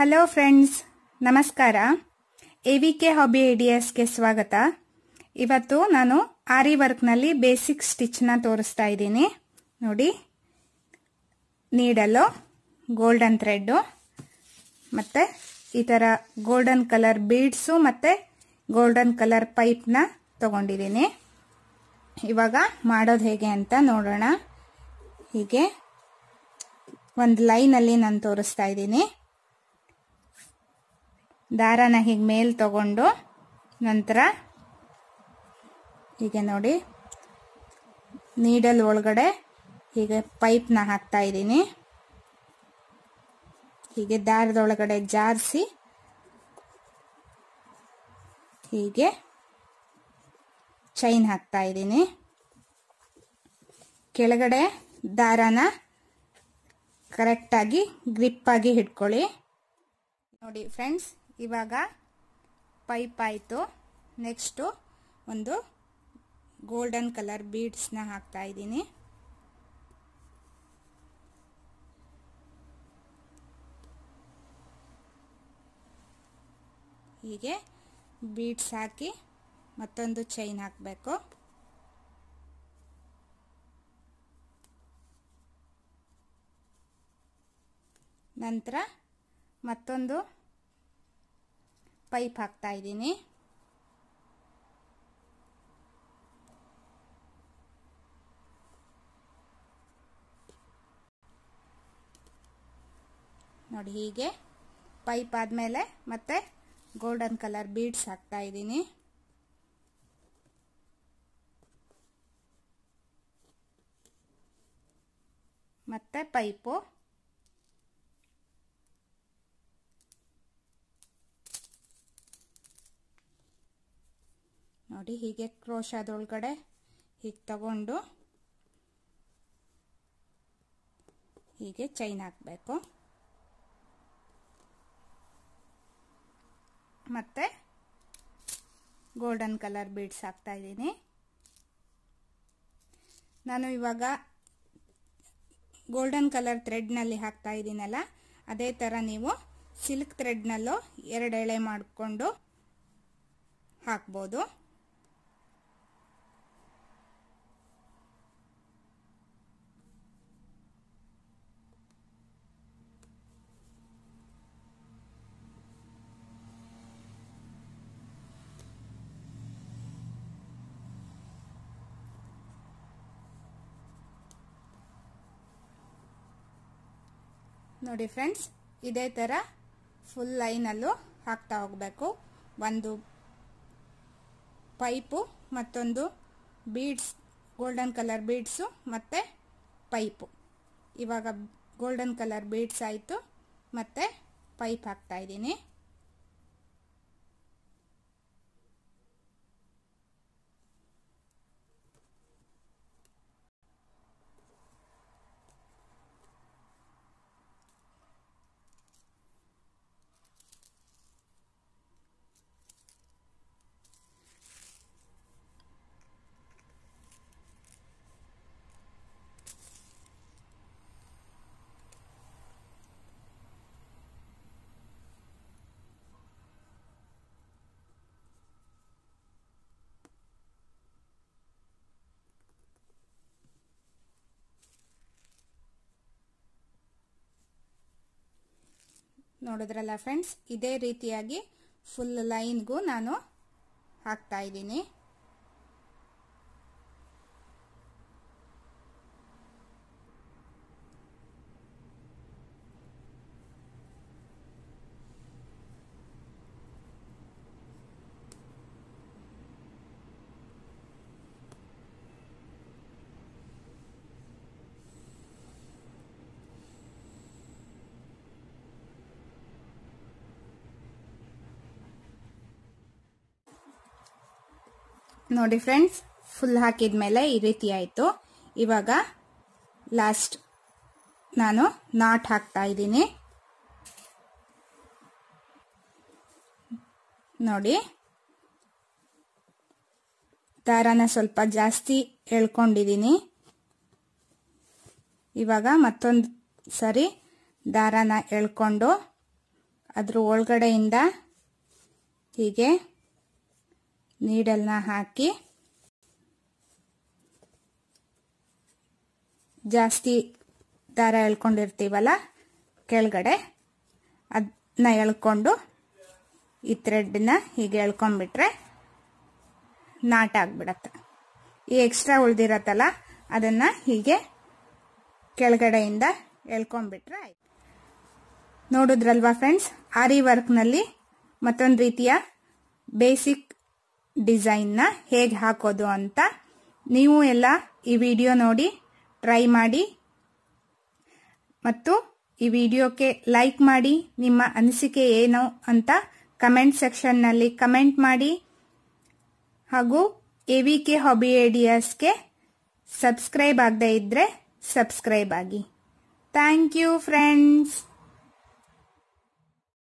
hello friends ನಮಸ್ಕಾರ A V K hobby ಐಡಿಯಾಸ್ಗೆ ಸ್ವಾಗತ ಇವತ್ತು ನಾನು ಆರಿ ವರ್ಕ್ನಲ್ಲಿ ಬೇಸಿಕ್ ಸ್ಟಿಚ್ನ ತೋರಿಸ್ತಾ ಇದ್ದೀನಿ ನೋಡಿ ನೀಡಲು ಗೋಲ್ಡನ್ ಥ್ರೆಡ್ಡು ಮತ್ತು ಈ ಥರ ಗೋಲ್ಡನ್ ಕಲರ್ ಬೀಡ್ಸು ಮತ್ತು ಗೋಲ್ಡನ್ ಕಲರ್ ಪೈಪ್ನ ತಗೊಂಡಿದ್ದೀನಿ ಇವಾಗ ಮಾಡೋದು ಹೇಗೆ ಅಂತ ನೋಡೋಣ ಹೀಗೆ ಒಂದು ಲೈನಲ್ಲಿ ನಾನು ತೋರಿಸ್ತಾ ಇದ್ದೀನಿ ದಾರಾನ ಹೀಗೆ ಮೇಲೆ ತಗೊಂಡು ನಂತರ ಹೀಗೆ ನೋಡಿ ನೀಡಲ್ ಒಳಗಡೆ ಹೀಗೆ ಪೈಪ್ನ ಹಾಕ್ತಾ ಇದ್ದೀನಿ ಹೀಗೆ ದಾರದೊಳಗಡೆ ಜಾರಿಸಿ ಹೀಗೆ ಚೈನ್ ಹಾಕ್ತಾ ಇದ್ದೀನಿ ಕೆಳಗಡೆ ದಾರಾನ ಕರೆಕ್ಟಾಗಿ ಗ್ರಿಪ್ಪಾಗಿ ಹಿಡ್ಕೊಳ್ಳಿ ನೋಡಿ ಫ್ರೆಂಡ್ಸ್ ಇವಾಗ ಪೈಪ್ ಆಯಿತು ನೆಕ್ಸ್ಟು ಒಂದು ಗೋಲ್ಡನ್ ಕಲರ್ ಬೀಡ್ಸ್ನ ಹಾಕ್ತಾ ಇದ್ದೀನಿ ಹೀಗೆ ಬೀಡ್ಸ್ ಹಾಕಿ ಮತ್ತೊಂದು ಚೈನ್ ಹಾಕಬೇಕು ನಂತರ ಮತ್ತೊಂದು ಪೈಪ್ ಹಾಕ್ತಾ ಇದ್ದೀನಿ ನೋಡಿ ಹೀಗೆ ಪೈಪ್ ಆದಮೇಲೆ ಮತ್ತೆ ಗೋಲ್ಡನ್ ಕಲರ್ ಬೀಡ್ಸ್ ಹಾಕ್ತಾ ಇದ್ದೀನಿ ಮತ್ತೆ ಪೈಪು ನೋಡಿ ಹೀಗೆ ಕ್ರೋಶಾದೊಳಗಡೆ ಹೀಗೆ ತಗೊಂಡು ಹೀಗೆ ಚೈನ್ ಹಾಕಬೇಕು ಮತ್ತೆ ಗೋಲ್ಡನ್ ಕಲರ್ ಬೀಡ್ಸ್ ಹಾಕ್ತಾ ಇದ್ದೀನಿ ನಾನು ಇವಾಗ ಗೋಲ್ಡನ್ ಕಲರ್ ಥ್ರೆಡ್ನಲ್ಲಿ ಹಾಕ್ತಾ ಇದ್ದೀನಲ್ಲ ಅದೇ ಥರ ನೀವು ಸಿಲ್ಕ್ ಥ್ರೆಡ್ನಲ್ಲೂ ಎರಡು ಎಳೆ ಮಾಡಿಕೊಂಡು ಹಾಕ್ಬೋದು ನೋಡಿ ಫ್ರೆಂಡ್ಸ್ ಇದೇ ಥರ ಫುಲ್ ಲೈನಲ್ಲೂ ಹಾಕ್ತಾ ಹೋಗಬೇಕು ಒಂದು ಪೈಪು ಮತ್ತೊಂದು ಬೀಡ್ಸ್ ಗೋಲ್ಡನ್ ಕಲರ್ ಬೀಡ್ಸು ಮತ್ತು ಪೈಪು ಇವಾಗ ಗೋಲ್ಡನ್ ಕಲರ್ ಬೀಡ್ಸ್ ಆಯಿತು ಮತ್ತೆ ಪೈಪ್ ಹಾಕ್ತಾ ಇದ್ದೀನಿ ನೋಡಿದ್ರಲ್ಲ ಫ್ರೆಂಡ್ಸ್ ಇದೇ ರೀತಿಯಾಗಿ ಫುಲ್ ಲೈನ್ಗೂ ನಾನು ಹಾಕ್ತಾ ಇದ್ದೀನಿ ನೋಡಿ ಫ್ರೆಂಡ್ಸ್ ಫುಲ್ ಹಾಕಿದ ಮೇಲೆ ಈ ರೀತಿ ಆಯಿತು ಇವಾಗ ಲಾಸ್ಟ್ ನಾನು ನಾಟ್ ಹಾಕ್ತಾ ಇದ್ದೀನಿ ನೋಡಿ ದಾರಾನ ಸ್ವಲ್ಪ ಜಾಸ್ತಿ ಎಳ್ಕೊಂಡಿದ್ದೀನಿ ಇವಾಗ ಮತ್ತೊಂದು ಸರಿ ದಾರಾನ ಎಳ್ಕೊಂಡು ಅದ್ರ ಒಳಗಡೆಯಿಂದ ಹೀಗೆ ನೀಡಲ್ನ ಹಾಕಿ ಜಾಸ್ತಿ ದಾರ ಎಳ್ಕೊಂಡಿರ್ತೀವಲ್ಲ ಕೆಳಗಡೆ ಅದನ್ನ ಎಳ್ಕೊಂಡು ಈ ಥ್ರೆಡ್ನ ಹೀಗೆ ಎಳ್ಕೊಂಡ್ಬಿಟ್ರೆ ನಾಟ ಆಗ್ಬಿಡತ್ತೆ ಈ ಎಕ್ಸ್ಟ್ರಾ ಉಳ್ದಿರತ್ತಲ್ಲ ಅದನ್ನು ಹೀಗೆ ಕೆಳಗಡೆಯಿಂದ ಎಳ್ಕೊಂಡ್ಬಿಟ್ರೆ ಆಯ್ತು ನೋಡಿದ್ರಲ್ವಾ ಫ್ರೆಂಡ್ಸ್ ಆರಿ ವರ್ಕ್ನಲ್ಲಿ ಮತ್ತೊಂದು ರೀತಿಯ ಬೇಸಿಕ್ ಡಿಸೈನ್ನ ಹೇಗೆ ಹಾಕೋದು ಅಂತ ನೀವು ಎಲ್ಲ ಈ ವಿಡಿಯೋ ನೋಡಿ ಟ್ರೈ ಮಾಡಿ ಮತ್ತು ಈ ವಿಡಿಯೋಕ್ಕೆ ಲೈಕ್ ಮಾಡಿ ನಿಮ್ಮ ಅನಿಸಿಕೆ ಏನು ಅಂತ ಕಮೆಂಟ್ ಸೆಕ್ಷನ್ನಲ್ಲಿ ಕಮೆಂಟ್ ಮಾಡಿ ಹಾಗೂ ಎ ವಿ ಕೆ ಹಾಬಿ ಏಡಿಯಾಸ್ಗೆ ಸಬ್ಸ್ಕ್ರೈಬ್ ಆಗದೇ ಇದ್ದರೆ ಸಬ್ಸ್ಕ್ರೈಬ್ ಆಗಿ ಥ್ಯಾಂಕ್ ಯು ಫ್ರೆಂಡ್ಸ್